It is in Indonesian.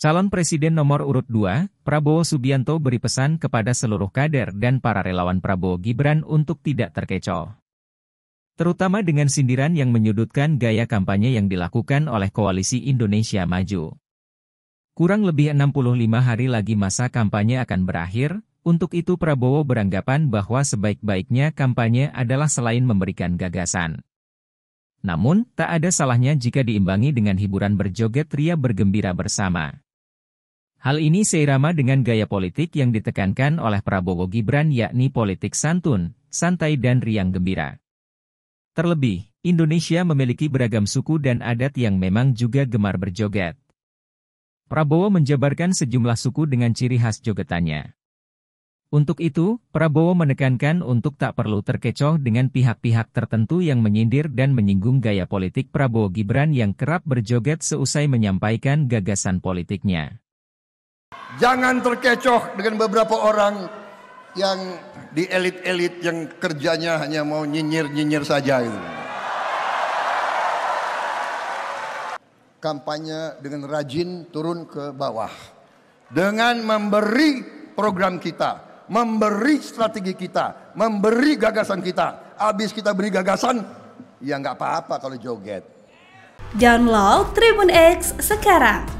Calon Presiden nomor urut 2, Prabowo Subianto beri pesan kepada seluruh kader dan para relawan Prabowo Gibran untuk tidak terkecoh. Terutama dengan sindiran yang menyudutkan gaya kampanye yang dilakukan oleh Koalisi Indonesia Maju. Kurang lebih 65 hari lagi masa kampanye akan berakhir, untuk itu Prabowo beranggapan bahwa sebaik-baiknya kampanye adalah selain memberikan gagasan. Namun, tak ada salahnya jika diimbangi dengan hiburan berjoget ria bergembira bersama. Hal ini seirama dengan gaya politik yang ditekankan oleh Prabowo Gibran yakni politik santun, santai dan riang gembira. Terlebih, Indonesia memiliki beragam suku dan adat yang memang juga gemar berjoget. Prabowo menjabarkan sejumlah suku dengan ciri khas jogetannya. Untuk itu, Prabowo menekankan untuk tak perlu terkecoh dengan pihak-pihak tertentu yang menyindir dan menyinggung gaya politik Prabowo Gibran yang kerap berjoget seusai menyampaikan gagasan politiknya. Jangan terkecoh dengan beberapa orang yang di elit-elit yang kerjanya hanya mau nyinyir-nyinyir saja itu. Kampanye dengan rajin turun ke bawah. Dengan memberi program kita, memberi strategi kita, memberi gagasan kita. Habis kita beri gagasan, ya nggak apa-apa kalau joget. Download Tribun X sekarang